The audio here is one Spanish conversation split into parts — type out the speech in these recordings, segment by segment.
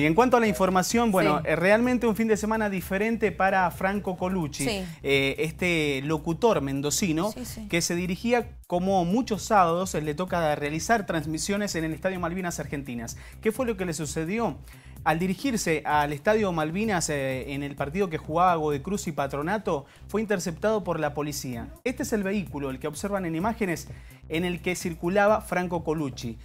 Y en cuanto a la información, bueno, eh, realmente un fin de semana diferente para Franco Colucci, eh, este locutor mendocino que se dirigía como muchos sábados, eh, le toca realizar transmisiones en el Estadio Malvinas Argentinas. ¿Qué fue lo que le sucedió? Al dirigirse al Estadio Malvinas en el partido que jugaba Cruz y Patronato, fue interceptado por la policía. Este es el vehículo, el que observan en imágenes, en el que circulaba Franco Colucci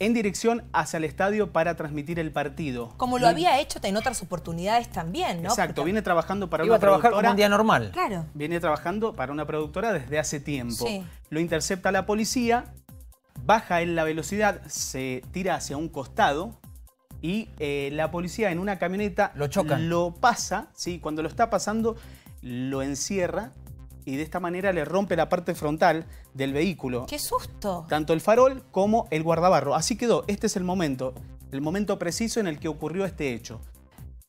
en dirección hacia el estadio para transmitir el partido. Como lo había hecho en otras oportunidades también, ¿no? Exacto, viene trabajando para una productora. un día normal. Claro. Viene trabajando para una productora desde hace tiempo. Lo intercepta la policía, baja en la velocidad, se tira hacia un costado y eh, la policía en una camioneta lo Lo pasa, sí, cuando lo está pasando lo encierra y de esta manera le rompe la parte frontal del vehículo. ¡Qué susto! Tanto el farol como el guardabarro. Así quedó. Este es el momento, el momento preciso en el que ocurrió este hecho.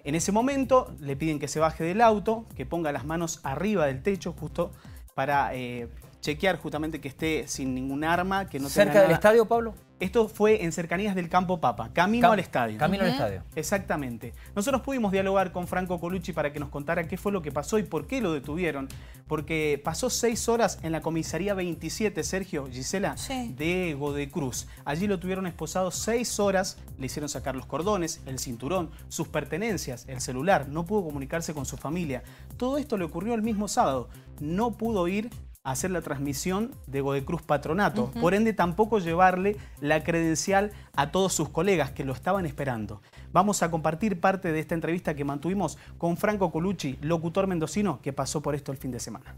En ese momento le piden que se baje del auto, que ponga las manos arriba del techo justo para eh, chequear justamente que esté sin ningún arma, que no ¿Cerca del estadio, Pablo? Esto fue en cercanías del Campo Papa, camino al estadio. Camino al estadio. Exactamente. Nosotros pudimos dialogar con Franco Colucci para que nos contara qué fue lo que pasó y por qué lo detuvieron. Porque pasó seis horas en la comisaría 27, Sergio, Gisela, de Godecruz. Allí lo tuvieron esposado seis horas, le hicieron sacar los cordones, el cinturón, sus pertenencias, el celular, no pudo comunicarse con su familia. Todo esto le ocurrió el mismo sábado. No pudo ir hacer la transmisión de Godecruz Patronato. Por ende, tampoco llevarle la credencial a todos sus colegas que lo estaban esperando. Vamos a compartir parte de esta entrevista que mantuvimos con Franco Colucci, locutor mendocino que pasó por esto el fin de semana.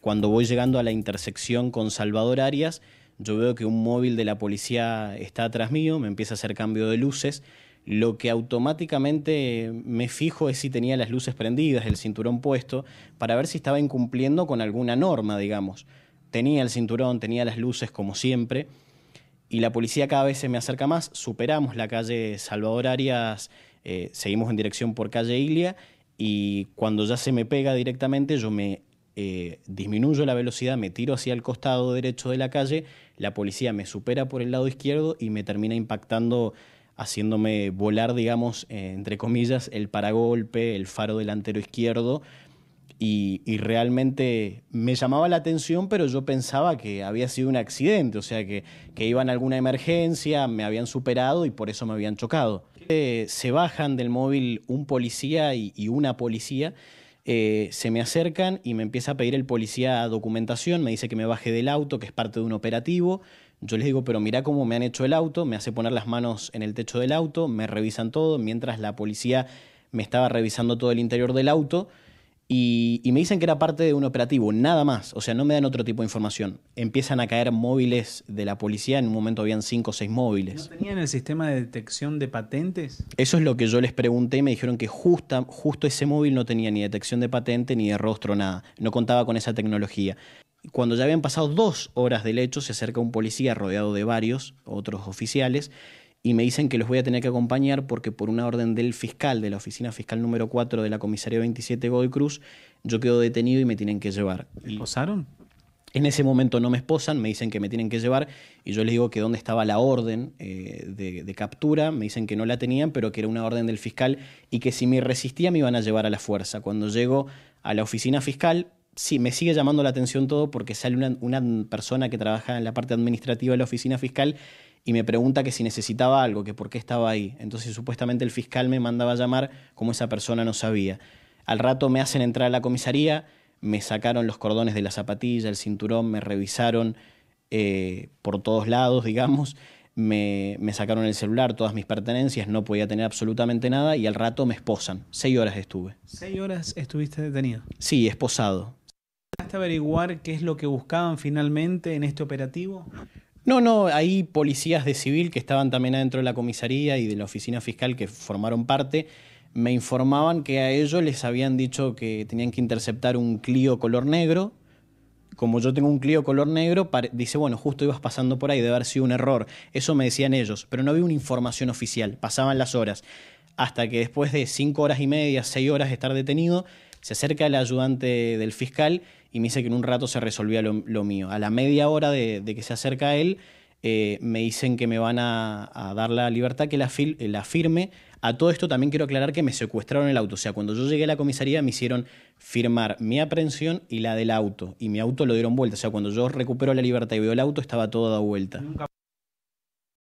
Cuando voy llegando a la intersección con Salvador Arias, yo veo que un móvil de la policía está atrás mío, me empieza a hacer cambio de luces lo que automáticamente me fijo es si tenía las luces prendidas, el cinturón puesto, para ver si estaba incumpliendo con alguna norma, digamos. Tenía el cinturón, tenía las luces como siempre, y la policía cada vez se me acerca más, superamos la calle Salvador Arias, eh, seguimos en dirección por calle Ilia, y cuando ya se me pega directamente, yo me eh, disminuyo la velocidad, me tiro hacia el costado derecho de la calle, la policía me supera por el lado izquierdo y me termina impactando haciéndome volar, digamos, eh, entre comillas, el paragolpe, el faro delantero izquierdo. Y, realmente me llamaba la atención, pero yo pensaba que había sido un accidente, o sea, que, iba iban alguna emergencia, me habían superado y por eso me habían chocado. Eh, se bajan del móvil un policía y, una policía, eh, se me acercan y me empieza a pedir el policía documentación, me dice que me baje del auto, que es parte de un operativo, yo les digo, pero mira cómo me han hecho el auto, me hace poner las manos en el techo del auto, me revisan todo, mientras la policía me estaba revisando todo el interior del auto y, me dicen que era parte de un operativo, nada más, o sea, no me dan otro tipo de información. Empiezan a caer móviles de la policía, en un momento habían cinco o seis móviles. ¿No tenían el sistema de detección de patentes? Eso es lo que yo les pregunté y me dijeron que justo ese móvil no tenía ni detección de patente, ni de rostro, nada, no contaba con esa tecnología. Cuando ya habían pasado dos horas del hecho, se acerca un policía rodeado de varios otros oficiales y me dicen que los voy a tener que acompañar porque por una orden del fiscal, de la oficina fiscal número 4 de la comisaría 27 Godoy Cruz, yo quedo detenido y me tienen que llevar. ¿Esposaron? En ese momento no me esposan, me dicen que me tienen que llevar y yo les digo que dónde estaba la orden eh, de, de, captura, me dicen que no la tenían, pero que era una orden del fiscal y que si me resistía me iban a llevar a la fuerza. Cuando llego a la oficina fiscal, sí, me sigue llamando la atención todo porque sale una, persona que trabaja en la parte administrativa de la oficina fiscal y me pregunta que si necesitaba algo, que por qué estaba ahí. Entonces supuestamente el fiscal me mandaba a llamar como esa persona no sabía. Al rato me hacen entrar a la comisaría, me sacaron los cordones de la zapatilla, el cinturón, me revisaron eh, por todos lados, digamos, me sacaron el celular, todas mis pertenencias, no podía tener absolutamente nada y al rato me esposan. Seis horas estuve. ¿Seis horas estuviste detenido? Sí, esposado. Hasta averiguar qué es lo que buscaban finalmente en este operativo? No, no, hay policías de civil que estaban también adentro de la comisaría y de la oficina fiscal que formaron parte. Me informaban que a ellos les habían dicho que tenían que interceptar un clío color negro. Como yo tengo un clío color negro, dice, bueno, justo ibas pasando por ahí, debe haber sido un error. Eso me decían ellos, pero no había una información oficial. Pasaban las horas. Hasta que después de cinco horas y media, seis horas de estar detenido, se acerca el ayudante del fiscal y me dice que en un rato se resolvía lo, mío. A la media hora de, que se acerca a él, eh, me dicen que me van a, dar la libertad, que la, eh, la, firme. A todo esto también quiero aclarar que me secuestraron el auto. O sea, cuando yo llegué a la comisaría me hicieron firmar mi aprehensión y la del auto. Y mi auto lo dieron vuelta. O sea, cuando yo recupero la libertad y veo el auto, estaba todo dado vuelta.